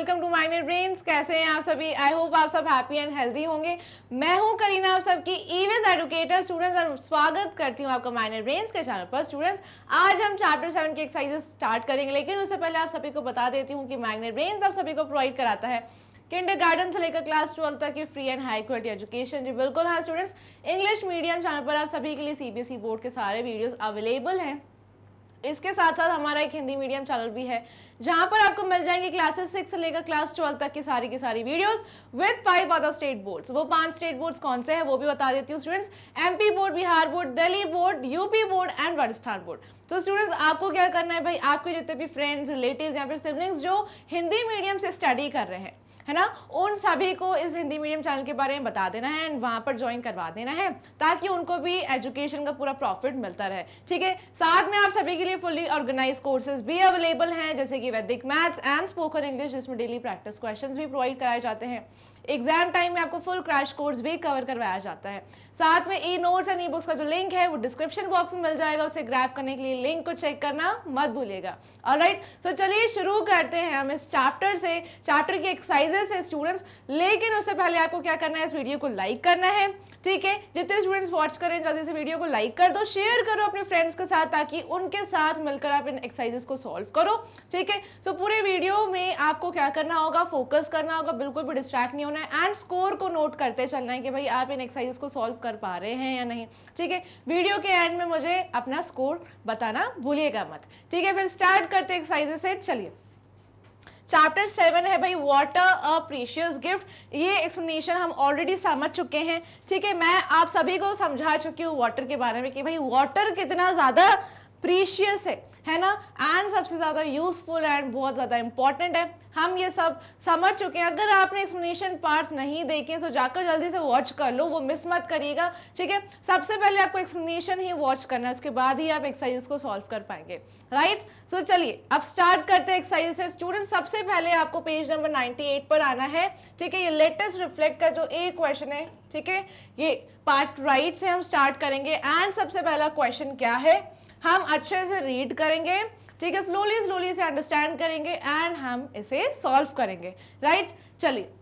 Welcome to minor brains कैसे हैं आप सभी आई होप आप सब हैप्पी एंड हेल्दी होंगे मैं हूं करीना आप सबकी ईवेज एडुकेटर स्टूडेंट्स और स्वागत करती हूं आपका माइनर ब्रेन्स के चैनल पर स्टूडेंट्स आज हम चैप्टर सेवन के एक्सरसाइजेस स्टार्ट करेंगे लेकिन उससे पहले आप सभी को बता देती हूँ कि माइनर ब्रेन्स आप सभी को प्रोवाइड कराता है किंडर गार्डन से लेकर क्लास ट्वेल्व तक की free and high quality education जी बिल्कुल हाँ स्टूडेंट्स इंग्लिश मीडियम चैनल पर आप सभी के लिए सीबीएसई बोर्ड e के सारे वीडियोज़ अवेलेबल हैं इसके साथ साथ हमारा एक हिंदी मीडियम चैनल भी है जहां पर आपको मिल जाएंगे क्लासेस सिक्स से लेकर क्लास ट्वेल्व तक की सारी की सारी videos with five other state boards वो पांच स्टेट बोर्ड्स कौन से हैं वो भी बता देती हूँ students MP board Bihar board Delhi board UP board and Rajasthan board तो स्टूडेंट्स आपको क्या करना है भाई आपके जितने भी फ्रेंड्स रिलेटिव या फिर सिबलिंग्स जो हिंदी मीडियम से स्टडी कर रहे हैं है ना उन सभी को इस हिंदी मीडियम चैनल के बारे में बता देना है एंड वहां पर ज्वाइन करवा देना है ताकि उनको भी एजुकेशन का पूरा प्रॉफिट मिलता रहे ठीक है साथ में आप सभी के लिए फुली ऑर्गेनाइज कोर्सेज भी अवेलेबल हैं जैसे कि Vedic maths and spoken English जिसमें डेली प्रैक्टिस क्वेश्चन भी प्रोवाइड कराए जाते हैं एग्जाम टाइम में आपको फुल क्रैश कोर्स भी कवर करवाया जाता है साथ में e notes and e books का जो लिंक है वो डिस्क्रिप्शन बॉक्स में मिल जाएगा उसे ग्रैप करने के लिए लिंक को चेक करना मत भूलिएगा ऑल राइट सो चलिए शुरू करते हैं हम इस चैप्टर से चैप्टर की एक्सरसाइजेस है स्टूडेंट्स लेकिन उससे पहले आपको क्या करना है इस वीडियो को लाइक करना है ठीक है जितने स्टूडेंट्स वॉच करें जल्दी से वीडियो को लाइक कर दो शेयर करो अपने फ्रेंड्स के साथ ताकि उनके साथ मिलकर आप इन एक्सरसाइजेस को सॉल्व करो ठीक है सो पूरे वीडियो में आपको क्या करना होगा फोकस करना होगा बिल्कुल भी डिस्ट्रैक्ट नहीं होना है एंड स्कोर को नोट करते चलना है कि भाई आप इन एक्सरसाइजेस को सॉल्व कर पा रहे हैं या नहीं ठीक है वीडियो के एंड में मुझे अपना स्कोर बताना भूलिएगा मत ठीक है फिर स्टार्ट करते एक्सरसाइजेस से चलिए चैप्टर सेवन है भाई वाटर अ प्रीशियस गिफ्ट ये एक्सप्लेनेशन हम ऑलरेडी समझ चुके हैं ठीक है मैं आप सभी को समझा चुकी हूँ वाटर के बारे में कि भाई वाटर कितना ज़्यादा प्रीशियस है है ना एंड सबसे ज़्यादा यूजफुल एंड बहुत ज़्यादा इंपॉर्टेंट है हम ये सब समझ चुके हैं अगर आपने एक्सप्लेनेशन पार्ट्स नहीं देखे तो जाकर जल्दी से वॉच कर लो वो मिस मत करिएगा ठीक है सबसे पहले आपको एक्सप्लेनेशन ही वॉच करना है उसके बाद ही आप एक्सरसाइज को सॉल्व कर पाएंगे राइट सो so, चलिए अब स्टार्ट करते हैं एक्सरसाइज से स्टूडेंट सबसे पहले आपको पेज नंबर एट पर आना है ठीक है ये लेटेस्ट रिफ्लेक्ट का जो ए क्वेश्चन है ठीक है ये पार्ट राइट right से हम स्टार्ट करेंगे एंड सबसे पहला क्वेश्चन क्या है हम अच्छे से रीड करेंगे ठीक है स्लोली स्लोली से अंडरस्टैंड करेंगे एंड हम इसे सॉल्व करेंगे राइट चलिए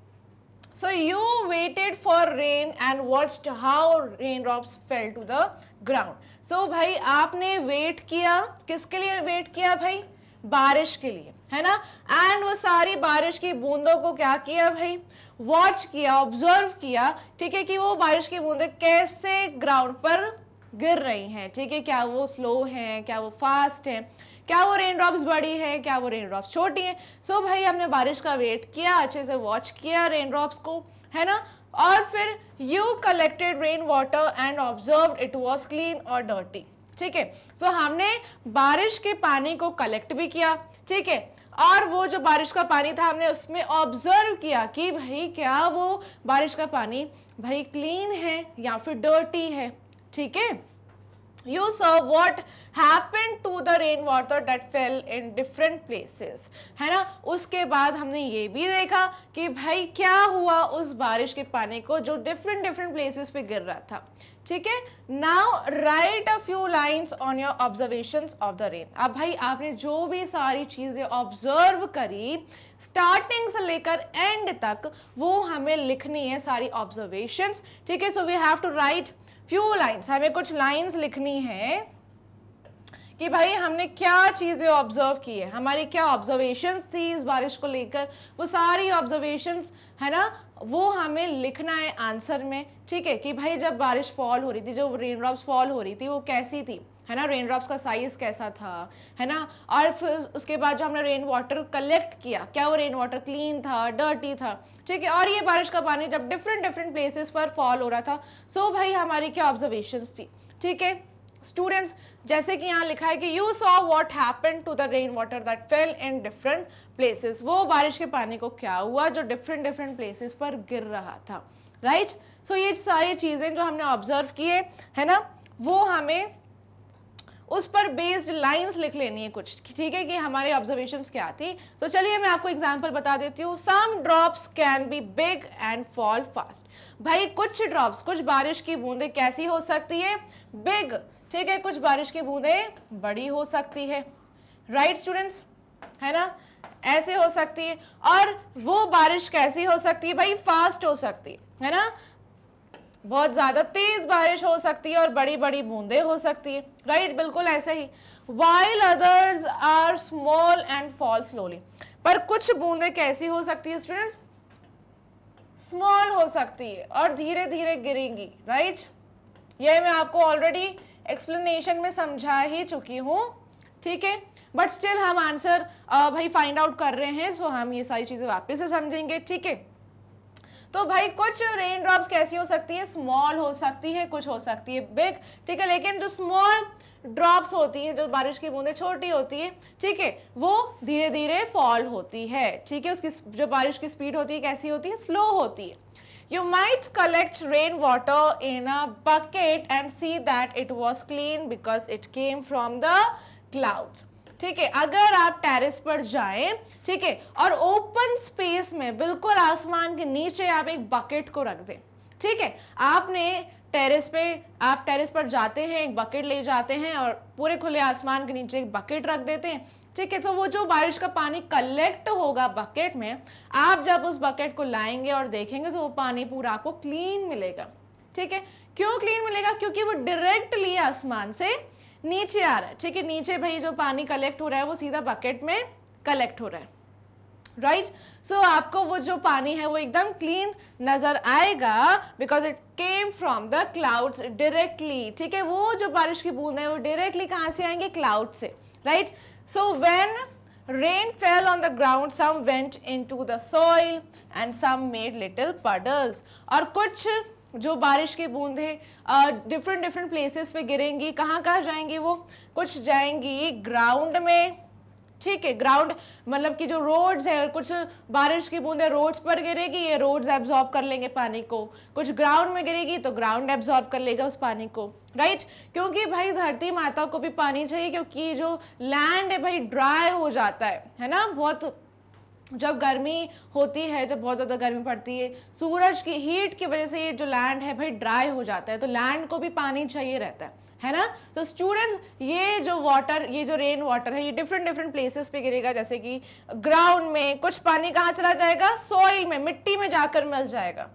you waited for rain and and how rain raindrops fell to the ground so भाई आपने वेट किया किसके लिए वेट किया भाई बारिश के लिए है ना एंड वो सारी बारिश की बूंदों को क्या किया भाई वॉच किया ऑब्जर्व किया ठीक है कि वो बारिश की बूंदें कैसे ग्राउंड पर गिर रही हैं ठीक है क्या वो स्लो हैं क्या वो फास्ट हैं क्या वो रेन ड्रॉप्स बड़ी है क्या वो रेन ड्रॉप्स छोटी हैं सो so भाई हमने बारिश का वेट किया अच्छे से वॉच किया रेन ड्रॉप्स को है ना और फिर you collected rain water and observe it was clean और डर्टी ठीक है सो हमने बारिश के पानी को कलेक्ट भी किया ठीक है और वो जो बारिश का पानी था हमने उसमें ऑब्जर्व किया कि भाई क्या वो बारिश का पानी भाई क्लीन है या फिर डर्टी है ठीक है you saw what happened to the water that fell in different places है ना उसके बाद हमने ये भी देखा कि भाई क्या हुआ उस बारिश के पानी को जो different different places पे गिर रहा था ठीक है now write a few lines on your observation of the rain अब भाई आपने जो भी सारी चीज़ें ऑब्जर्व करी स्टार्टिंग से लेकर एंड तक वो हमें लिखनी है सारी ऑब्जर्वेशन ठीक है so we have to write few lines हमें कुछ लाइन्स लिखनी है कि भाई हमने क्या चीज़ें ऑब्जर्व की है हमारी क्या ऑब्जर्वेशंस थी इस बारिश को लेकर वो सारी ऑब्जर्वेशंस है ना वो हमें लिखना है आंसर में ठीक है कि भाई जब बारिश फॉल हो रही थी जो रेन ड्रॉप्स फॉल हो रही थी वो कैसी थी है ना रेन ड्रॉप्स का साइज कैसा था है ना और फिर उसके बाद जो हमने रेन वाटर कलेक्ट किया क्या वो रेन वाटर क्लीन था डर्टी था ठीक है और ये बारिश का पानी जब डिफरेंट डिफरेंट प्लेसेस पर फॉल हो रहा था सो so भाई हमारी क्या ऑब्जर्वेशन थी ठीक है स्टूडेंट्स जैसे कि यहाँ लिखा है कि you saw what happen to the rain water that fell in different places वो बारिश के पानी को क्या हुआ जो डिफरेंट डिफरेंट प्लेसेस पर गिर रहा था राइट right? सो so ये सारी चीज़ें जो हमने ऑब्जर्व किए है है ना वो हमें उस पर बेस्ड लाइंस लिख लेनी है कुछ ठीक है कि हमारे ऑब्जर्वेशन क्या थी तो चलिए मैं आपको एग्जाम्पल बता देती हूँ some drops can be big and fall fast भाई कुछ ड्रॉप्स कुछ बारिश की बूंदें कैसी हो सकती है बिग ठीक है कुछ बारिश की बूंदें बड़ी हो सकती है राइट right, स्टूडेंट्स है ना ऐसे हो सकती है और वो बारिश कैसी हो सकती है भाई फास्ट हो सकती है है ना बहुत ज़्यादा तेज़ बारिश हो सकती है और बड़ी बड़ी बूंदे हो सकती है राइट बिल्कुल ऐसे ही while others are small and fall slowly पर कुछ बूंदे कैसी हो सकती है स्टूडेंट्स स्मॉल हो सकती है और धीरे धीरे गिरेंगी राइट यह मैं आपको ऑलरेडी एक्सप्लेनेशन में समझा ही चुकी हूँ ठीक है बट स्टिल हम आंसर भाई फाइंड आउट कर रहे हैं सो हम ये सारी चीज़ें वापस से समझेंगे ठीक है तो भाई कुछ रेन ड्रॉप्स कैसी हो सकती है स्मॉल हो सकती है कुछ हो सकती है बिग ठीक है लेकिन जो स्मॉल ड्रॉप्स होती हैं जो बारिश की बूंदें छोटी होती है ठीक है वो धीरे धीरे फॉल होती है ठीक है उसकी जो बारिश की स्पीड होती है कैसी होती है स्लो होती है You might collect water in a bucket and see that it was clean because it came from the clouds. ठीक है अगर आप टेरेस पर जाएं ठीक है और ओपन स्पेस में बिल्कुल आसमान के नीचे आप एक बकेट को रख दें ठीक है आपने टेरेस पे आप टेरेस पर जाते हैं एक बकेट ले जाते हैं और पूरे खुले आसमान के नीचे एक बकेट रख देते हैं ठीक है तो वो जो बारिश का पानी कलेक्ट होगा बकेट में आप जब उस बकेट को लाएंगे और देखेंगे तो वो पानी पूरा आपको क्लीन मिलेगा ठीक है क्यों क्लीन मिलेगा क्योंकि वो डायरेक्टली आसमान से नीचे आ रहा है ठीक है नीचे भाई जो पानी कलेक्ट हो रहा है वो सीधा बकेट में कलेक्ट हो रहा है राइट right? सो so, आपको वो जो पानी है वो एकदम क्लीन नज़र आएगा because it came from the clouds directly ठीक है वो जो बारिश की बूंद है वो डायरेक्टली कहाँ से आएंगे क्लाउड से right so when rain fell on the ground some went into the soil and some made little puddles और कुछ जो बारिश की बूंदें डिफरेंट डिफरेंट प्लेसेस पे गिरेंगी कहाँ कहाँ जाएंगी वो कुछ जाएंगी ग्राउंड में ठीक है ग्राउंड मतलब कि जो रोड्स है कुछ बारिश की बूंदें रोड्स पर गिरेगी ये रोड्स एब्जॉर्ब कर लेंगे पानी को कुछ ग्राउंड में गिरेगी तो ग्राउंड एब्जॉर्ब कर लेगा उस पानी को राइट क्योंकि भाई धरती माता को भी पानी चाहिए क्योंकि जो लैंड है भाई ड्राई हो जाता है है ना बहुत जब गर्मी होती है जब बहुत ज़्यादा गर्मी पड़ती है सूरज की हीट की वजह से ये जो लैंड है भाई ड्राई हो जाता है तो लैंड को भी पानी चाहिए रहता है है ना तो so स्टूडेंट्स ये जो वाटर ये जो रेन वाटर है ये डिफरेंट डिफरेंट प्लेसेस पे गिरेगा जैसे कि ग्राउंड में कुछ पानी कहाँ चला जाएगा सॉइल में मिट्टी में जाकर मिल जाएगा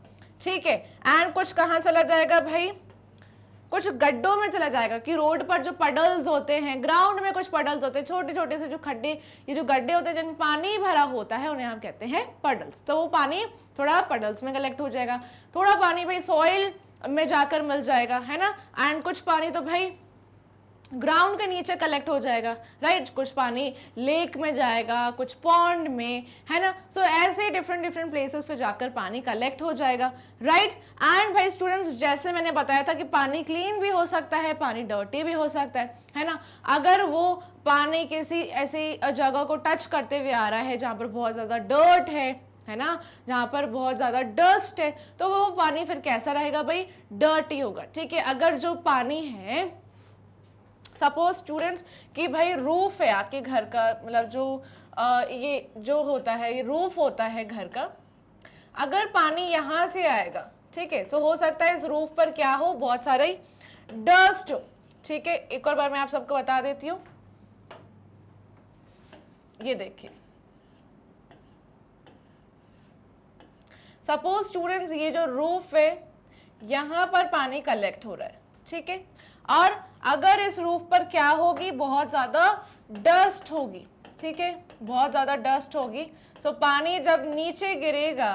ठीक है एंड कुछ कहाँ चला जाएगा भाई कुछ गड्ढों में चला जाएगा कि रोड पर जो पडल्स होते हैं ग्राउंड में कुछ पडल्स होते हैं छोटे छोटे से जो खड्डे ये जो गड्ढे होते हैं जिनमें पानी भरा होता है उन्हें हम कहते हैं पडल्स तो वो पानी थोड़ा पडल्स में कलेक्ट हो जाएगा थोड़ा पानी भाई सॉइल में जाकर मिल जाएगा है ना एंड कुछ पानी तो भाई ग्राउंड के नीचे कलेक्ट हो जाएगा राइट right? कुछ पानी लेक में जाएगा कुछ पॉन्ड में है ना सो so, ऐसे डिफरेंट डिफरेंट प्लेसेस पे जाकर पानी कलेक्ट हो जाएगा राइट right? एंड भाई स्टूडेंट्स जैसे मैंने बताया था कि पानी क्लीन भी हो सकता है पानी डर्टी भी हो सकता है है ना अगर वो पानी किसी ऐसी जगह को टच करते हुए आ रहा है जहाँ पर बहुत ज़्यादा डर्ट है है ना जहाँ पर बहुत ज़्यादा डस्ट है तो वो पानी फिर कैसा रहेगा भाई डर्टी होगा ठीक है अगर जो पानी है सपोज स्टूडेंट्स कि भाई रूफ है आपके घर का मतलब जो आ, ये जो होता है ये रूफ होता है घर का अगर पानी यहाँ से आएगा ठीक है सो तो हो सकता है इस रूफ पर क्या हो बहुत सारे डस्ट हो ठीक है एक और बार मैं आप सबको बता देती हूँ ये देखिए सपोज स्टूडेंट्स ये जो रूफ है यहाँ पर पानी कलेक्ट हो रहा है ठीक है और अगर इस रूफ पर क्या होगी बहुत ज़्यादा डस्ट होगी ठीक है बहुत ज़्यादा डस्ट होगी सो so, पानी जब नीचे गिरेगा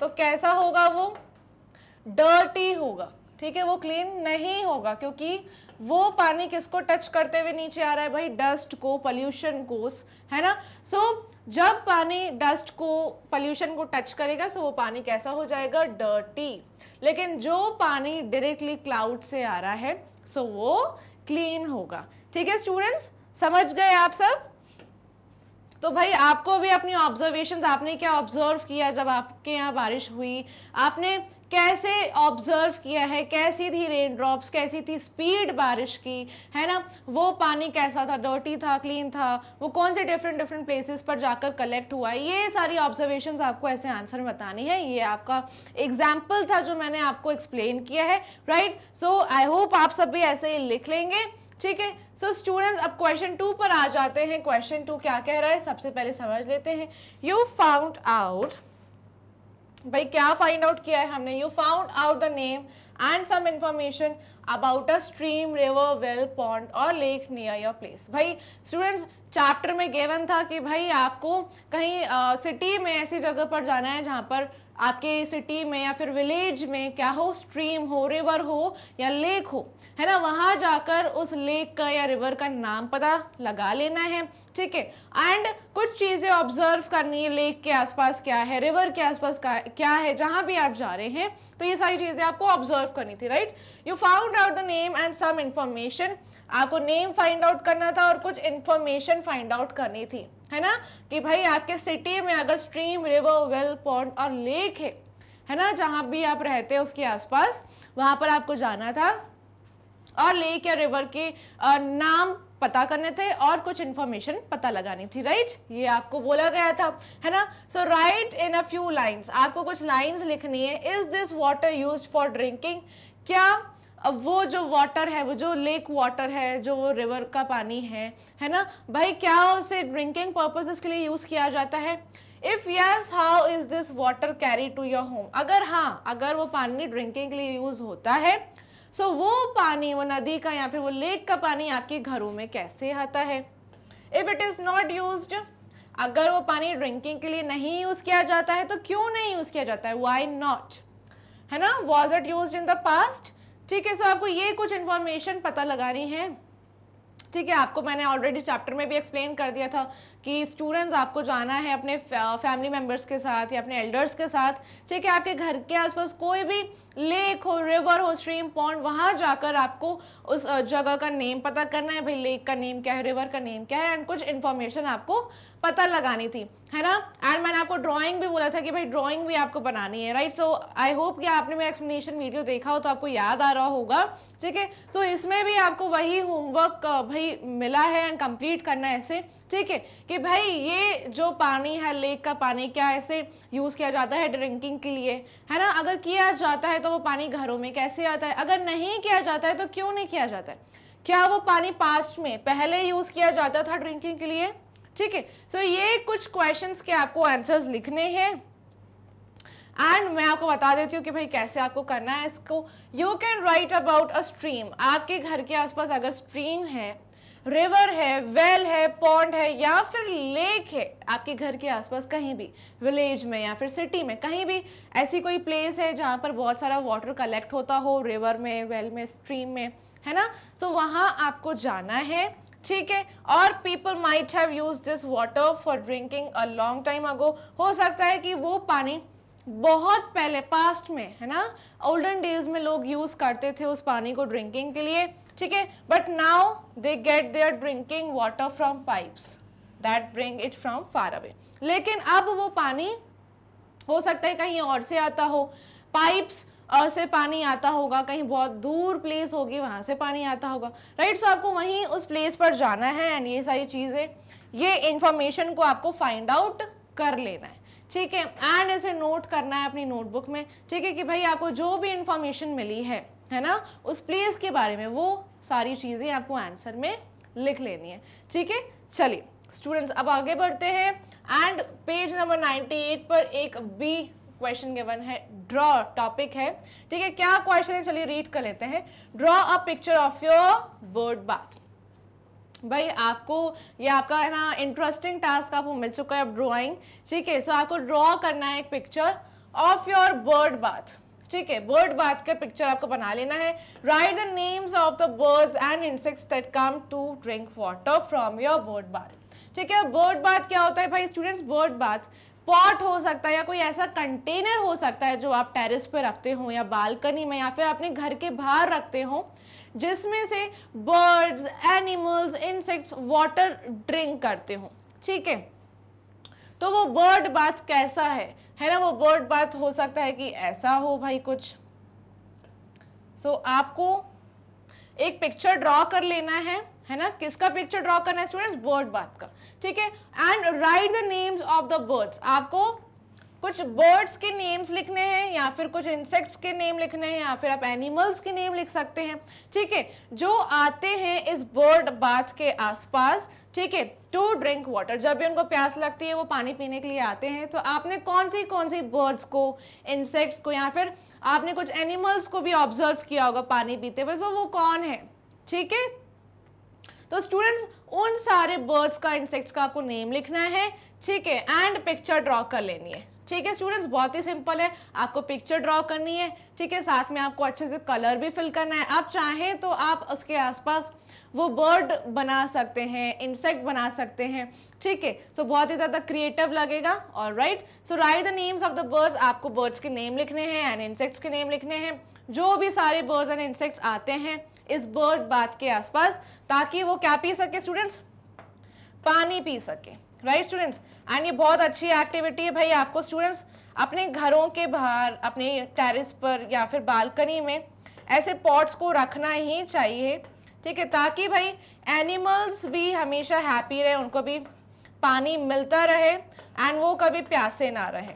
तो कैसा होगा वो डर्टी होगा ठीक है वो क्लीन नहीं होगा क्योंकि वो पानी किसको टच करते हुए नीचे आ रहा है भाई डस्ट को पॉल्यूशन को है ना सो so, जब पानी डस्ट को पॉल्यूशन को टच करेगा सो so वो पानी कैसा हो जाएगा डर्टी लेकिन जो पानी डायरेक्टली क्लाउड से आ रहा है सो so वो क्लीन होगा ठीक है स्टूडेंट्स समझ गए आप सब तो भाई आपको भी अपनी ऑब्जर्वेशन आपने क्या ऑब्जर्व किया जब आपके यहाँ बारिश हुई आपने कैसे ऑब्जर्व किया है कैसी थी रेन ड्रॉप्स कैसी थी स्पीड बारिश की है ना वो पानी कैसा था डर्टी था क्लीन था वो कौन से डिफरेंट डिफरेंट प्लेसेस पर जाकर कलेक्ट हुआ ये सारी ऑब्जर्वेशन आपको ऐसे आंसर में बतानी है ये आपका एग्जाम्पल था जो मैंने आपको एक्सप्लेन किया है राइट सो आई होप आप सब भी ऐसे ही लिख लेंगे ठीक है सो स्टूडेंट्स अब क्वेश्चन टू पर आ जाते हैं क्वेश्चन टू क्या कह रहा है सबसे पहले समझ लेते हैं यू फाउंड आउट भाई क्या फाइंड आउट किया है हमने you found out the name and some information about a stream river well pond और लेक नियर योर प्लेस भाई स्टूडेंट्स चैप्टर में गेवन था कि भाई आपको कहीं सिटी uh, में ऐसी जगह पर जाना है जहाँ पर आपके सिटी में या फिर विलेज में क्या हो स्ट्रीम हो रिवर हो या लेक हो है ना वहाँ जाकर उस लेक का या रिवर का नाम पता लगा लेना है ठीक है एंड कुछ चीज़ें ऑब्जर्व करनी है लेक के आसपास क्या है रिवर के आसपास क्या है जहाँ भी आप जा रहे हैं तो ये सारी चीज़ें आपको ऑब्जर्व करनी थी right you found out the name and some information आपको नेम फाइंड आउट करना था और कुछ इन्फॉर्मेशन फाइंड आउट करनी थी है ना कि भाई आपके सिटी में अगर स्ट्रीम रिवर वेल पॉन्ड और लेक है है ना जहाँ भी आप रहते हैं उसके आसपास वहाँ पर आपको जाना था और लेक या रिवर के नाम पता करने थे और कुछ इन्फॉर्मेशन पता लगानी थी राइट ये आपको बोला गया था है ना so write in a few lines आपको कुछ लाइन्स लिखनी है is this water use for drinking क्या अब वो जो वाटर है वो जो लेक वाटर है जो वो रिवर का पानी है है ना भाई क्या उसे ड्रिंकिंग पर्पजेस के लिए यूज़ किया जाता है if yes how is this water carry to your home अगर हाँ अगर वो पानी ड्रिंकिंग के लिए यूज़ होता है सो so, वो पानी वो नदी का या फिर वो लेक का पानी आपके घरों में कैसे आता है if it is not use अगर वो पानी ड्रिंकिंग के लिए नहीं यूज़ किया जाता है तो क्यों नहीं यूज़ किया जाता है वाई नॉट है ना was it use in the past ठीक है सो आपको ये कुछ इन्फॉर्मेशन पता लगानी है ठीक है आपको मैंने ऑलरेडी चैप्टर में भी एक्सप्लेन कर दिया था कि स्टूडेंट्स आपको जाना है अपने फैमिली मेम्बर्स के साथ या अपने एल्डर्स के साथ ठीक है आपके घर के आसपास कोई भी लेक हो रिवर हो स्ट्रीम पॉन्ड वहाँ जाकर आपको उस जगह का नेम पता करना है भाई लेक का नेम क्या है रिवर का नेम क्या है एंड कुछ इन्फॉर्मेशन आपको पता लगानी थी है ना एंड मैंने आपको ड्राइंग भी बोला था कि भाई ड्राइंग भी आपको बनानी है राइट सो आई होप कि आपने मेरा एक्सप्लेनेशन वीडियो देखा हो तो आपको याद आ रहा होगा ठीक है सो इसमें भी आपको वही होमवर्क भाई मिला है एंड कंप्लीट करना है ऐसे ठीक है कि भाई ये जो पानी है लेक का पानी क्या ऐसे यूज़ किया जाता है ड्रिंकिंग के लिए है ना अगर किया जाता है तो वो पानी घरों में कैसे आता है अगर नहीं किया जाता है तो क्यों नहीं किया जाता है क्या वो पानी पास्ट में पहले यूज़ किया जाता था ड्रिंकिंग के लिए ठीक है सो ये कुछ क्वेश्चन के आपको आंसर्स लिखने हैं एंड मैं आपको बता देती हूँ कि भाई कैसे आपको करना है इसको you can write about a stream आपके घर के आसपास अगर स्ट्रीम है रिवर है वेल है पॉन्ड है या फिर लेक है आपके घर के आसपास कहीं भी विलेज में या फिर सिटी में कहीं भी ऐसी कोई प्लेस है जहाँ पर बहुत सारा वाटर कलेक्ट होता हो रिवर में वेल में स्ट्रीम में है ना तो वहाँ आपको जाना है ठीक है और people might have use this water for drinking a long time ago हो सकता है कि वो पानी बहुत पहले पास्ट में है ना ओल्डन डेज में लोग यूज़ करते थे उस पानी को ड्रिंकिंग के लिए ठीक है but now they get their drinking water from pipes that bring it from far away लेकिन अब वो पानी हो सकता है कहीं और से आता हो पाइप्स और से पानी आता होगा कहीं बहुत दूर प्लेस होगी वहाँ से पानी आता होगा राइट सो so आपको वहीं उस प्लेस पर जाना है एंड ये सारी चीज़ें ये इंफॉर्मेशन को आपको फाइंड आउट कर लेना है ठीक है एंड इसे नोट करना है अपनी नोटबुक में ठीक है कि भाई आपको जो भी इंफॉर्मेशन मिली है है ना उस प्लेस के बारे में वो सारी चीज़ें आपको आंसर में लिख लेनी है ठीक है चलिए स्टूडेंट्स अब आगे बढ़ते हैं एंड पेज नंबर 98 पर एक बी क्वेश्चन गिवन है ड्रॉ टॉपिक है ठीक है क्या क्वेश्चन है चलिए रीड कर लेते हैं draw a picture of your bird bath भाई आपको ये आपका है ना इंटरेस्टिंग टास्क आपको मिल चुका है अब ड्राइंग ठीक है सो आपको ड्रॉ करना है एक picture of your bird bath ठीक है बर्ड बाथ का पिक्चर आपको बना लेना है write the names of the birds and insects that come to drink water from your bird bath ठीक है बर्ड बाथ क्या होता है भाई स्टूडेंट्स बर्ड बाथ पॉट हो सकता है या कोई ऐसा कंटेनर हो सकता है जो आप टेरिस पे रखते हो या बालकनी में या फिर अपने घर के बाहर रखते हो जिसमें से birds animals insects water drink करते हो ठीक है तो वो बर्ड बात कैसा है है ना वो बर्ड बात हो सकता है कि ऐसा हो भाई कुछ सो so, आपको एक पिक्चर ड्रॉ कर लेना है है ना किसका पिक्चर ड्रॉ करना है स्टूडेंट्स बर्ड बात का ठीक है and write the names of the birds आपको कुछ बर्ड्स के नेम्स लिखने हैं या फिर कुछ इंसेक्ट्स के नेम लिखने हैं या फिर आप एनिमल्स के नेम लिख सकते हैं ठीक है जो आते हैं इस बर्ड बाथ के आसपास ठीक है टू ड्रिंक वाटर जब भी उनको प्यास लगती है वो पानी पीने के लिए आते हैं तो आपने कौन सी कौन सी बर्ड्स को इंसेक्ट्स को या फिर आपने कुछ एनिमल्स को भी ऑब्जर्व किया होगा पानी पीते हुए तो वो कौन है ठीक है तो स्टूडेंट्स उन सारे बर्ड्स का इंसेक्ट्स का आपको नेम लिखना है ठीक है एंड पिक्चर ड्रॉ कर लेनी है ठीक है स्टूडेंट्स बहुत ही सिंपल है आपको पिक्चर ड्रॉ करनी है ठीक है साथ में आपको अच्छे से कलर भी फिल करना है आप चाहें तो आप उसके आसपास वो बर्ड बना सकते हैं इंसेक्ट बना सकते हैं ठीक है सो बहुत ही ज़्यादा क्रिएटिव लगेगा और right so write the names of the birds आपको बर्ड्स के नेम लिखने हैं एंड इंसेक्ट्स के नेम लिखने हैं जो भी सारे बर्ड्स एंड इंसेक्ट्स आते हैं इस बर्ड बात के आसपास ताकि वो क्या पी सके स्टूडेंट्स पानी पी सके राइट स्टूडेंट्स एंड ये बहुत अच्छी एक्टिविटी है भाई आपको स्टूडेंट्स अपने घरों के बाहर अपने टेरिस पर या फिर बालकनी में ऐसे पॉट्स को रखना ही चाहिए ठीक है ताकि भाई एनिमल्स भी हमेशा हैप्पी रहे उनको भी पानी मिलता रहे एंड वो कभी प्यासे ना रहे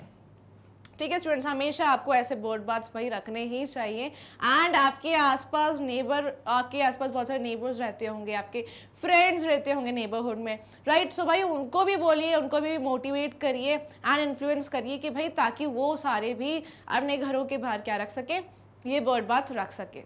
ठीक है स्टूडेंट्स हमेशा आपको ऐसे बोर्ड बात भाई रखने ही चाहिए एंड आपके आसपास नेबर आपके आसपास बहुत सारे नेबर्स रहते होंगे आपके फ्रेंड्स रहते होंगे नेबरहुड में राइट right? सो so भाई उनको भी बोलिए उनको भी मोटिवेट करिए एंड इन्फ्लुएंस करिए कि भाई ताकि वो सारे भी अपने घरों के बाहर क्या रख सकें ये बर्ड बात रख सके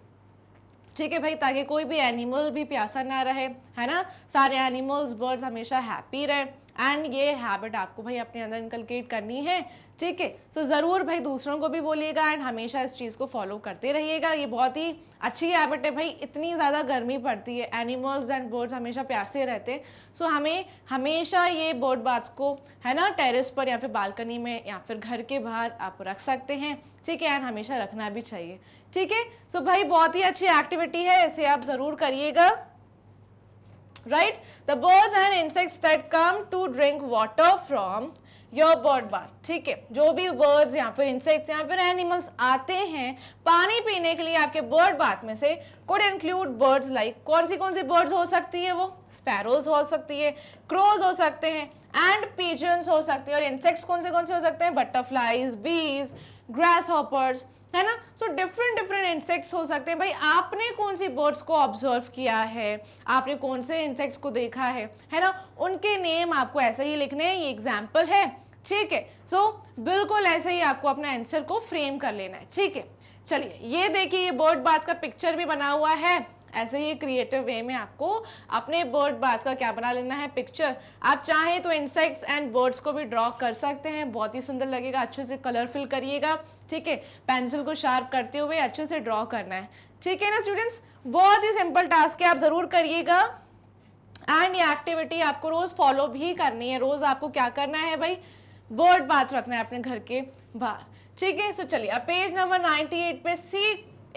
ठीक है भाई ताकि कोई भी एनिमल भी प्यासा ना रहे है ना सारे एनिमल्स बर्ड्स हमेशा हैप्पी रहे एंड ये हैबिट आपको भाई अपने अंदर इंकलकेट करनी है ठीक है सो ज़रूर भाई दूसरों को भी बोलिएगा एंड हमेशा इस चीज़ को फॉलो करते रहिएगा ये बहुत ही अच्छी हैबिट है भाई इतनी ज़्यादा गर्मी पड़ती है एनिमल्स एंड बर्ड्स हमेशा प्यासे रहते हैं सो हमें हमेशा ये बर्ड बाथ को है ना टेरिस पर या फिर बालकनी में या फिर घर के बाहर आप रख सकते हैं ठीक है एंड हमेशा रखना भी चाहिए ठीक है सो भाई बहुत ही अच्छी एक्टिविटी है इसे आप ज़रूर करिएगा right? The birds and insects that come to drink water from your bird bath ठीक है जो भी बर्ड्स या फिर इंसेक्ट्स या फिर एनिमल्स आते हैं पानी पीने के लिए आपके बर्ड बाथ में से कुड इंक्लूड बर्ड्स लाइक कौन सी कौन सी बर्ड्स हो सकती है वो स्पैरोज हो सकती है क्रोज हो सकते हैं एंड पीजन्स हो सकते हैं और इंसेक्ट्स कौन से कौन से हो सकते हैं बटरफ्लाइज बीज ग्रास हॉपर्स है ना सो डिफरेंट डिफरेंट इंसेक्ट्स हो सकते हैं भाई आपने कौन सी बर्ड्स को ऑब्जर्व किया है आपने कौन से इंसेक्ट्स को देखा है है ना उनके नेम आपको ऐसे ही लिखने हैं ये एग्जाम्पल है ठीक है सो so, बिल्कुल ऐसे ही आपको अपना आंसर को फ्रेम कर लेना है ठीक है चलिए ये देखिए ये बर्ड बात का पिक्चर भी बना हुआ है ऐसे ही क्रिएटिव वे में आपको अपने बर्ड बात का क्या बना लेना है पिक्चर आप चाहें तो इंसेक्ट्स एंड बर्ड्स को भी ड्रॉ कर सकते हैं बहुत ही सुंदर लगेगा अच्छे से कलरफुल करिएगा ठीक है पेंसिल को शार्प करते हुए अच्छे से ड्रॉ करना है ठीक है ना स्टूडेंट्स बहुत ही सिंपल टास्क है आप ज़रूर करिएगा एंड ये एक्टिविटी आपको रोज़ फॉलो भी करनी है रोज़ आपको क्या करना है भाई बोर्ड बात रखना है अपने घर के बाहर ठीक है सो चलिए अब पेज नंबर 98 पे सी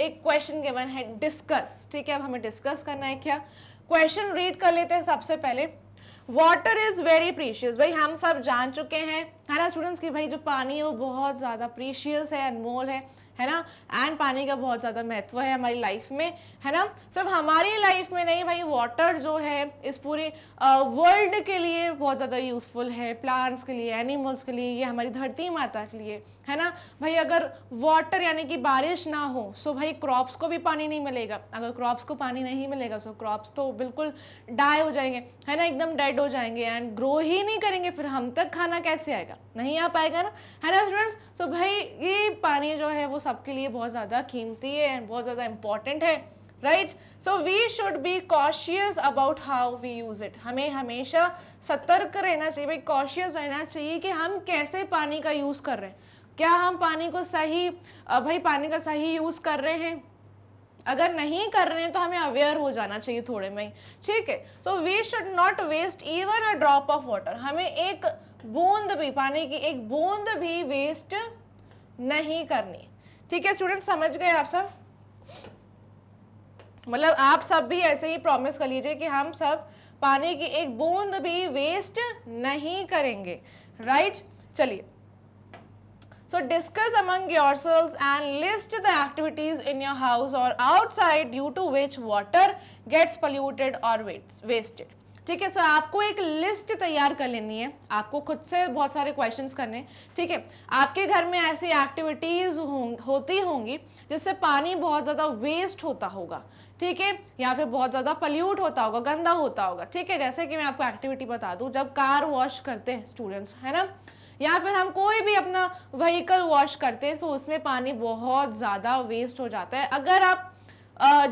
एक क्वेश्चन गिवन है डिस्कस ठीक है अब हमें डिस्कस करना है क्या क्वेश्चन रीड कर लेते हैं सबसे पहले वाटर इज वेरी प्रीशियस भाई हम सब जान चुके हैं है ना स्टूडेंट्स की भाई जो पानी है वो बहुत ज़्यादा प्रीशियस है अनमोल है है ना एंड पानी का बहुत ज़्यादा महत्व है हमारी लाइफ में है ना सिर्फ हमारी लाइफ में नहीं भाई वाटर जो है इस पूरे वर्ल्ड के लिए बहुत ज़्यादा यूज़फुल है प्लांट्स के लिए एनिमल्स के लिए ये हमारी धरती माता के लिए है ना भाई अगर वाटर यानी कि बारिश ना हो सो भाई क्रॉप्स को भी पानी नहीं मिलेगा अगर क्रॉप्स को पानी नहीं मिलेगा सो क्रॉप्स तो बिल्कुल डाई हो जाएंगे है ना एकदम डेड हो जाएंगे एंड ग्रो ही नहीं करेंगे फिर हम तक खाना कैसे आएगा नहीं आ पाएगा ना है ना स्टूडेंट्स सो भाई ये पानी जो है वो सबके लिए बहुत ज़्यादा कीमती है एंड बहुत ज़्यादा इंपॉर्टेंट है right so we should be cautious about how we use it हमें हमेशा सतर्क रहना चाहिए भाई कॉशियस रहना चाहिए कि हम कैसे पानी का यूज़ कर रहे हैं क्या हम पानी को सही भाई पानी का सही यूज़ कर रहे हैं अगर नहीं कर रहे हैं तो हमें अवेयर हो जाना चाहिए थोड़े में ही ठीक है so we should not waste even a drop of water हमें एक बूंद भी पानी की एक बूंद भी वेस्ट नहीं करनी ठीक है स्टूडेंट समझ गए आप सब मतलब आप सब भी ऐसे ही प्रॉमिस कर लीजिए कि हम सब पानी की एक बूंद भी वेस्ट नहीं करेंगे राइट चलिए So discuss among yourselves and list the activities in your house or outside due to which water gets polluted or wasted. ठीक है सर आपको एक लिस्ट तैयार कर लेनी है आपको खुद से बहुत सारे क्वेश्चंस करने ठीक है आपके घर में ऐसी एक्टिविटीज़ होंग, होती होंगी जिससे पानी बहुत ज़्यादा वेस्ट होता होगा ठीक है या फिर बहुत ज़्यादा पल्यूट होता होगा गंदा होता होगा ठीक है जैसे कि मैं आपको एक्टिविटी बता दूँ जब कार वॉश करते हैं स्टूडेंट्स है ना या फिर हम कोई भी अपना व्हीकल वॉश करते हैं सो तो उसमें पानी बहुत ज़्यादा वेस्ट हो जाता है अगर आप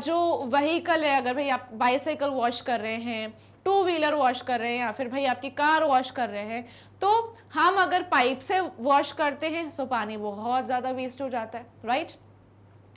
जो वहीकल है अगर भाई आप बाईसाइकिल वॉश कर रहे हैं टू व्हीलर वॉश कर रहे हैं या फिर भाई आपकी कार वॉश कर रहे हैं तो हम अगर पाइप से वॉश करते हैं सो तो पानी बहुत ज़्यादा वेस्ट हो जाता है राइट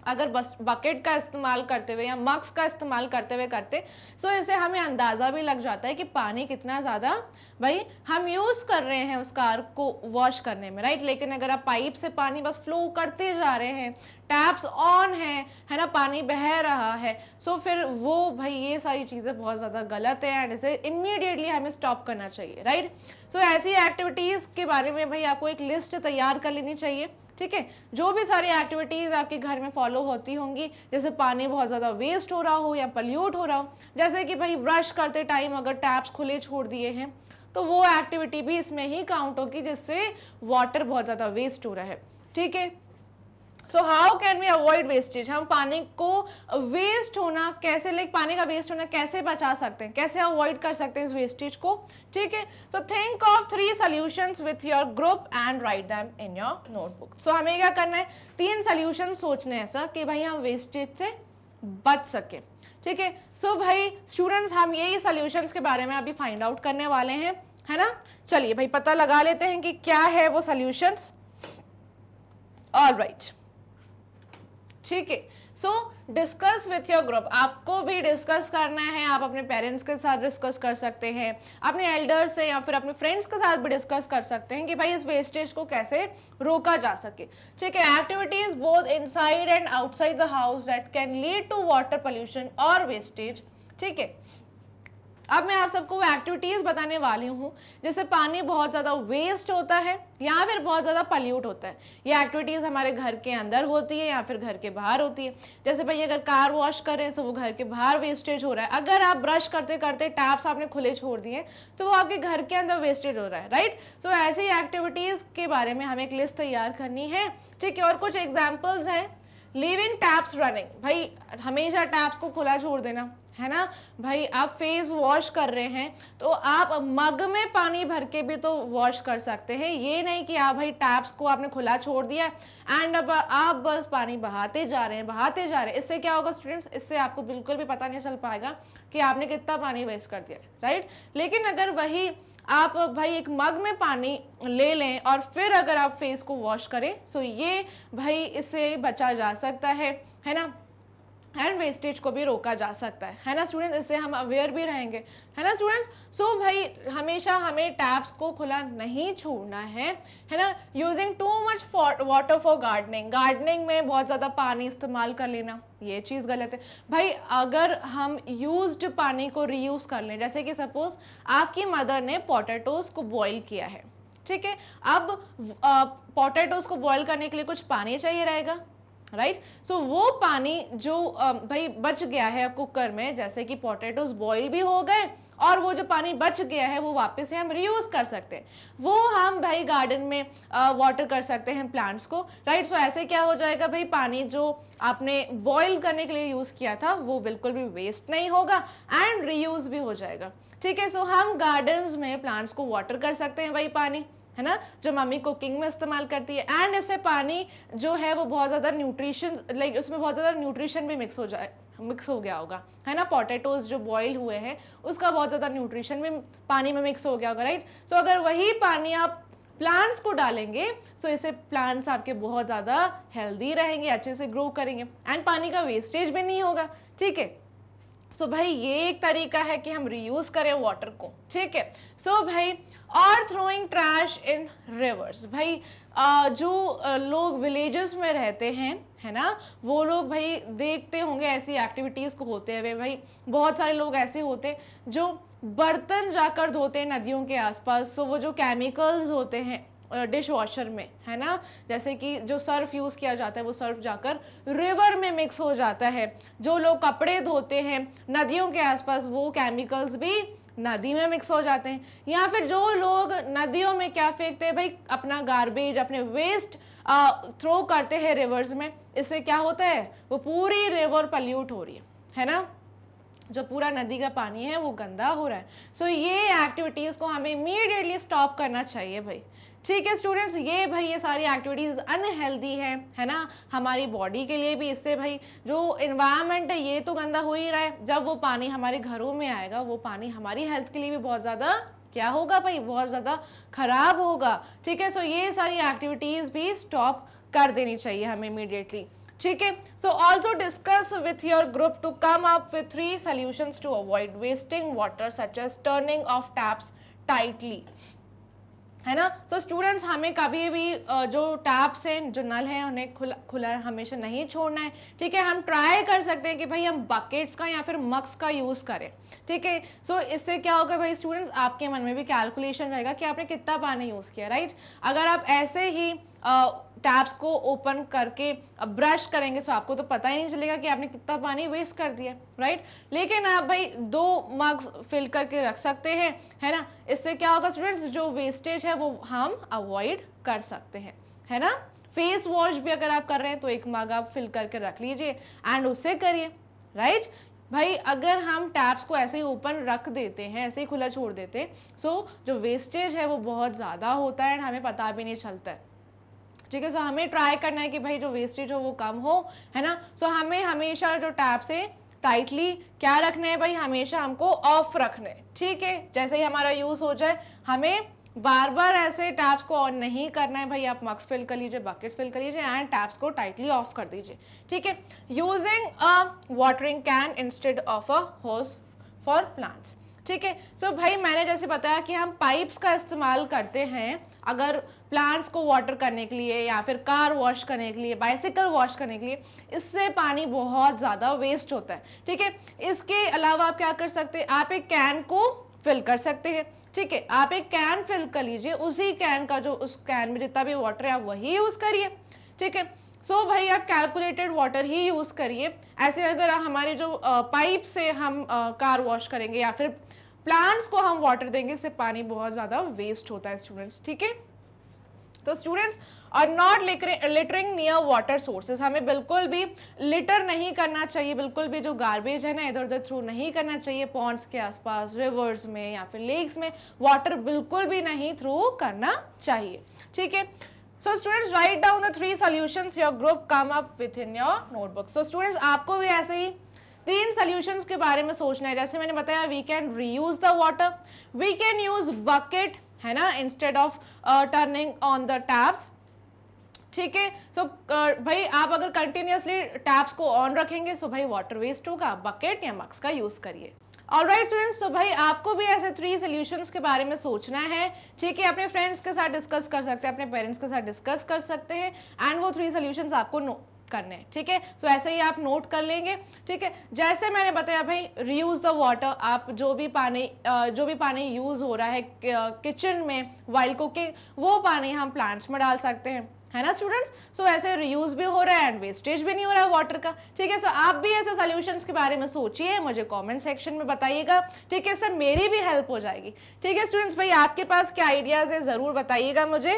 अगर बस बकेट का इस्तेमाल करते हुए या मक्स का इस्तेमाल करते हुए करते सो इसे हमें अंदाज़ा भी लग जाता है कि पानी कितना ज़्यादा भाई हम यूज़ कर रहे हैं उस कार को वॉश करने में राइट लेकिन अगर आप पाइप से पानी बस फ्लो करते जा रहे हैं टैप्स ऑन है है ना पानी बह रहा है सो फिर वो भाई ये सारी चीज़ें बहुत ज़्यादा गलत है एंड इसे इमीडिएटली हमें स्टॉप करना चाहिए राइट सो ऐसी एक्टिविटीज़ के बारे में भाई आपको एक लिस्ट तैयार कर लेनी चाहिए ठीक है जो भी सारी एक्टिविटीज़ आपके घर में फॉलो होती होंगी जैसे पानी बहुत ज़्यादा वेस्ट हो रहा हो या पल्यूट हो रहा हो जैसे कि भाई ब्रश करते टाइम अगर टैप्स खुले छोड़ दिए हैं तो वो एक्टिविटी भी इसमें ही काउंट होगी जिससे वाटर बहुत ज़्यादा वेस्ट हो रहा है ठीक है so how can we avoid wastage हम पानी को वेस्ट होना कैसे लाइक पानी का वेस्ट होना कैसे बचा सकते हैं कैसे अवॉइड कर सकते हैं इस वेस्टेज को ठीक है so think of three solution with your group and write them in your notebook so हमें क्या करना है तीन सोल्यूशन सोचने हैं सर कि भाई हम वेस्टेज से बच सके ठीक है सो भाई स्टूडेंट्स हम यही सोल्यूशंस के बारे में अभी फाइंड आउट करने वाले हैं है ना चलिए भाई पता लगा लेते हैं कि क्या है वो सोल्यूशंस ऑल राइट right. ठीक है so discuss with your group आपको भी डिस्कस करना है आप अपने पेरेंट्स के साथ डिस्कस कर सकते हैं अपने एल्डर्स से या फिर अपने फ्रेंड्स के साथ भी डिस्कस कर सकते हैं कि भाई इस वेस्टेज को कैसे रोका जा सके ठीक है activities both inside and outside the house that can lead to water pollution और वेस्टेज ठीक है अब मैं आप सबको वो एक्टिविटीज़ बताने वाली हूँ जैसे पानी बहुत ज़्यादा वेस्ट होता है या फिर बहुत ज़्यादा पल्यूट होता है ये एक्टिविटीज़ हमारे घर के अंदर होती है या फिर घर के बाहर होती है जैसे भाई अगर कार वॉश कर रहे हैं तो वो घर के बाहर वेस्टेज हो रहा है अगर आप ब्रश करते करते टैप्स आपने खुले छोड़ दिए तो वो आपके घर के अंदर वेस्टेज हो रहा है राइट सो so, ऐसी एक्टिविटीज़ के बारे में हमें एक लिस्ट तैयार करनी है ठीक है और कुछ एग्जाम्पल्स हैं लिव इन टैप्स रनिंग भाई हमेशा टैप्स को खुला छोड़ देना है ना भाई आप फेस वॉश कर रहे हैं तो आप मग में पानी भर के भी तो वॉश कर सकते हैं ये नहीं कि आप हाँ भाई टैप्स को आपने खुला छोड़ दिया एंड अब आप बस पानी बहाते जा रहे हैं बहाते जा रहे हैं इससे क्या होगा स्टूडेंट्स इससे आपको बिल्कुल भी पता नहीं चल पाएगा कि आपने कितना पानी वेस्ट कर दिया राइट लेकिन अगर वही आप भाई एक मग में पानी ले लें और फिर अगर आप फेस को वॉश करें सो ये भाई इससे बचा जा सकता है है ना एंड वेस्टेज को भी रोका जा सकता है है ना स्टूडेंट्स इससे हम अवेयर भी रहेंगे है ना स्टूडेंट्स सो so, भाई हमेशा हमें टैप्स को खुला नहीं छोड़ना है है ना using too much water for gardening gardening में बहुत ज़्यादा पानी इस्तेमाल कर लेना ये चीज़ गलत है भाई अगर हम यूज्ड पानी को रीयूज़ कर लें जैसे कि सपोज़ आपकी मदर ने पोटैटोज़ को बॉयल किया है ठीक है अब पोटैटोज़ को बॉयल करने के लिए कुछ पानी चाहिए रहेगा राइट right? सो so, वो पानी जो भाई बच गया है कुकर में जैसे कि पोटेटोज बॉईल भी हो गए और वो जो पानी बच गया है वो वापस से हम रीयूज़ कर सकते हैं वो हम भाई गार्डन में वाटर कर सकते हैं प्लांट्स को राइट सो ऐसे क्या हो जाएगा भाई पानी जो आपने बॉईल करने के लिए यूज़ किया था वो बिल्कुल भी वेस्ट नहीं होगा एंड रीयूज़ भी हो जाएगा ठीक है सो हम गार्डन्स में प्लांट्स को वाटर कर सकते हैं भाई पानी है ना जो मम्मी कुकिंग में इस्तेमाल करती है एंड इससे पानी जो है वो बहुत ज़्यादा न्यूट्रिशन लाइक उसमें बहुत ज़्यादा न्यूट्रिशन भी मिक्स हो जाए मिक्स हो गया होगा है ना पोटैटोज जो बॉयल हुए हैं उसका बहुत ज़्यादा न्यूट्रिशन भी पानी में मिक्स हो गया होगा राइट सो so, अगर वही पानी आप प्लांट्स को डालेंगे सो so इससे प्लांट्स आपके बहुत ज़्यादा हेल्दी रहेंगे अच्छे से ग्रो करेंगे एंड पानी का वेस्टेज भी नहीं होगा ठीक है सो भाई ये एक तरीका है कि हम रीयूज करें वाटर को ठीक है सो भाई और थ्रोइंग ट्रैश इन रिवर्स भाई जो लोग विलेजेस में रहते हैं है ना वो लोग भाई देखते होंगे ऐसी एक्टिविटीज़ को होते हुए भाई बहुत सारे लोग ऐसे होते जो बर्तन जाकर धोते हैं नदियों के आसपास सो वो जो केमिकल्स होते हैं डिश वॉशर में है ना जैसे कि जो सर्फ यूज़ किया जाता है वो सर्फ जाकर रिवर में मिक्स हो जाता है जो लोग कपड़े धोते हैं नदियों के आसपास वो केमिकल्स भी नदी में मिक्स हो जाते हैं या फिर जो लोग नदियों में क्या फेंकते हैं भाई अपना गार्बेज अपने वेस्ट थ्रो करते हैं रिवर्स में इससे क्या होता है वो पूरी रिवर पल्यूट हो रही है है ना जो पूरा नदी का पानी है वो गंदा हो रहा है सो so, ये एक्टिविटीज़ को हमें इमीडिएटली स्टॉप करना चाहिए भाई ठीक है स्टूडेंट्स ये भाई ये सारी एक्टिविटीज़ अनहेल्दी है है ना हमारी बॉडी के लिए भी इससे भाई जो इन्वायरमेंट है ये तो गंदा हो ही रहा है जब वो पानी हमारे घरों में आएगा वो पानी हमारी हेल्थ के लिए भी बहुत ज़्यादा क्या होगा भाई बहुत ज़्यादा ख़राब होगा ठीक है सो ये सारी एक्टिविटीज़ भी स्टॉप कर देनी चाहिए हमें इमीडिएटली ठीक है so also discuss with your group to come up with three solutions to avoid wasting water such as turning off taps tightly है ना सो so, स्टूडेंट्स हमें कभी भी जो टैप्स हैं जो नल हैं उन्हें खुला खुला हमेशा नहीं छोड़ना है ठीक है हम ट्राई कर सकते हैं कि भाई हम बकेट्स का या फिर मक्स का यूज़ करें ठीक है सो इससे क्या होगा भाई स्टूडेंट्स आपके मन में भी कैलकुलेशन रहेगा कि आपने कितना पानी यूज़ किया राइट अगर आप ऐसे ही आ, टैब्स को ओपन करके ब्रश करेंगे सो आपको तो पता ही नहीं चलेगा कि आपने कितना पानी वेस्ट कर दिया राइट लेकिन आप भाई दो मग्स फिल करके रख सकते हैं है ना इससे क्या होगा स्टूडेंट्स जो वेस्टेज है वो हम अवॉइड कर सकते हैं है ना फेस वॉश भी अगर आप कर रहे हैं तो एक मग आप फिल करके रख लीजिए एंड उसे करिए राइट भाई अगर हम टैप्स को ऐसे ही ओपन रख देते हैं ऐसे ही खुला छोड़ देते हैं सो so, जो वेस्टेज है वो बहुत ज़्यादा होता है एंड हमें पता भी नहीं चलता है ठीक है सो हमें ट्राई करना है कि भाई जो वेस्टेज हो वो कम हो है ना सो हमें हमेशा जो टैप से टाइटली क्या रखना है भाई हमेशा हमको ऑफ रखना है ठीक है जैसे ही हमारा यूज़ हो जाए हमें बार बार ऐसे टैप्स को ऑन नहीं करना है भाई आप मक्स फिल कर लीजिए बकेट्स फिल कर लीजिए एंड टैप्स को टाइटली ऑफ कर दीजिए ठीक है using a watering can instead of a hose for plants ठीक है सो भाई मैंने जैसे बताया कि हम पाइप्स का इस्तेमाल करते हैं अगर प्लांट्स को वाटर करने के लिए या फिर कार वॉश करने के लिए बाइसिकल वॉश करने के लिए इससे पानी बहुत ज़्यादा वेस्ट होता है ठीक है इसके अलावा आप क्या कर सकते हैं आप एक कैन को फिल कर सकते हैं ठीक है आप एक कैन फिल कर लीजिए उसी कैन का जो उस कैन में जितना भी वाटर है आप वही यूज़ करिए ठीक है सो so, भाई आप कैलकुलेटेड वाटर ही यूज़ करिए ऐसे अगर हमारे जो पाइप से हम कार वॉश करेंगे या फिर प्लांट्स को हम वाटर देंगे इससे पानी बहुत ज़्यादा वेस्ट होता है स्टूडेंट्स ठीक है तो स्टूडेंट्स और not littering near water sources हमें बिल्कुल भी लिटर नहीं करना चाहिए बिल्कुल भी जो गार्बेज है ना इधर उधर थ्रू नहीं करना चाहिए पॉन्ड्स के आसपास रिवर्स में या फिर लेक्स में वाटर बिल्कुल भी नहीं थ्रू करना चाहिए ठीक है so students write down the three solution your group come up with in your notebook so students आपको भी ऐसे ही तीन सोल्यूशन के बारे में सोचना है जैसे मैंने बताया we can reuse the water we can use bucket है ना instead of turning on the taps ठीक है सो uh, भाई आप अगर कंटिन्यूसली टैप्स को ऑन रखेंगे सो so भाई वाटर वेस्ट होगा बकेट या मक्स का यूज़ करिए ऑल राइट स्टूडेंट्स तो भाई आपको भी ऐसे थ्री सोल्यूशंस के बारे में सोचना है ठीक है अपने फ्रेंड्स के साथ डिस्कस कर सकते हैं अपने पेरेंट्स के साथ डिस्कस कर सकते हैं एंड वो थ्री सोल्यूशंस आपको करने ठीक है सो ऐसे ही आप नोट कर लेंगे ठीक है जैसे मैंने बताया भाई रीयूज़ द वाटर आप जो भी पानी जो भी पानी यूज़ हो रहा है किचन में वाइल कुकिंग वो पानी हम प्लांट्स में डाल सकते हैं है ना स्टूडेंट्स सो so, ऐसे रियूज भी हो रहा है एंड वेस्टेज भी नहीं हो रहा है वाटर का ठीक है सो आप भी ऐसे सोल्यूशन के बारे में सोचिए मुझे कमेंट सेक्शन में बताइएगा ठीक है सर मेरी भी हेल्प हो जाएगी ठीक है स्टूडेंट्स भाई आपके पास क्या आइडियाज़ है ज़रूर बताइएगा मुझे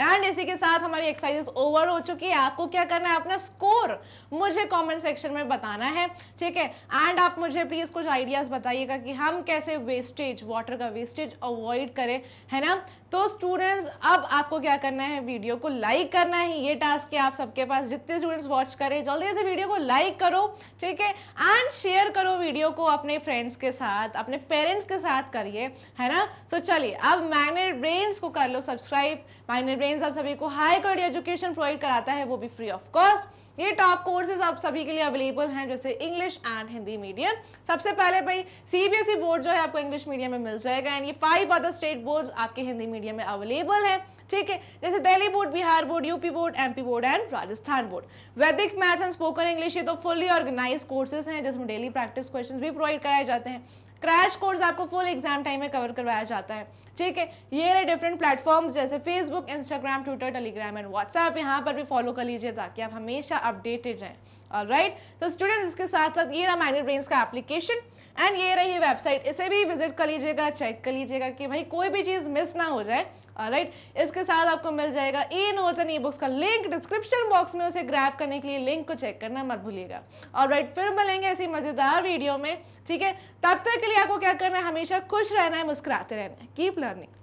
एंड इसी के साथ हमारी एक्सरसाइजेस ओवर हो चुकी है आपको क्या करना है अपना स्कोर मुझे कमेंट सेक्शन में बताना है ठीक है एंड आप मुझे प्लीज़ कुछ आइडियाज़ बताइएगा कि हम कैसे वेस्टेज वाटर का वेस्टेज अवॉइड करें है ना तो स्टूडेंट्स अब आपको क्या करना है वीडियो को लाइक करना है ये टास्क है आप सबके पास जितने स्टूडेंट्स वॉच करें जल्दी से वीडियो को लाइक करो ठीक है एंड शेयर करो वीडियो को अपने फ्रेंड्स के साथ अपने पेरेंट्स के साथ करिए है ना तो so, चलिए अब मैग्नेट ब्रेन्स को कर लो सब्सक्राइब मैग्नेट ब्रेन्स आप सभी को हाई क्वालिटी एजुकेशन प्रोवाइड कराता है वो भी फ्री ऑफ कॉस्ट ये टॉप कोर्सेज आप सभी के लिए अवेलेबल हैं जैसे इंग्लिश एंड हिंदी मीडियम सबसे पहले भाई सीबीएसई बोर्ड e जो है आपको इंग्लिश मीडियम में मिल जाएगा एंड ये फाइव अदर स्टेट बोर्ड्स आपके हिंदी मीडियम में अवेलेबल है ठीक है जैसे Delhi board Bihar board UP board MP board and Rajasthan board Vedic maths and spoken English ये तो फुल्ली ऑर्गेनाइज कोर्सेज हैं जिसमें डेली प्रैक्टिस क्वेश्चन भी प्रोवाइड कराए जाते हैं क्रैश कोर्स आपको फुल एग्जाम टाइम में कवर करवाया जाता है ठीक है ये रहे डिफरेंट प्लेटफॉर्म्स जैसे Facebook Instagram Twitter Telegram and WhatsApp यहाँ पर भी फॉलो कर लीजिए ताकि आप हमेशा अपडेटेड रहें राइट तो स्टूडेंट्स इसके साथ साथ ये रहा माइनर ब्रेन्स का एप्लीकेशन एंड ये रही वेबसाइट इसे भी विजिट कर लीजिएगा चेक कर लीजिएगा कि भाई कोई भी चीज़ मिस ना हो जाए राइट इसके साथ आपको मिल जाएगा e notes and e books का लिंक डिस्क्रिप्शन बॉक्स में उसे ग्रैप करने के लिए लिंक को चेक करना मत भूलिएगा और राइट फिर मिलेंगे ऐसी मज़ेदार वीडियो में ठीक है तब तक के लिए आपको क्या करना है हमेशा खुश रहना है मुस्कुराते रहना है कीप लर्निंग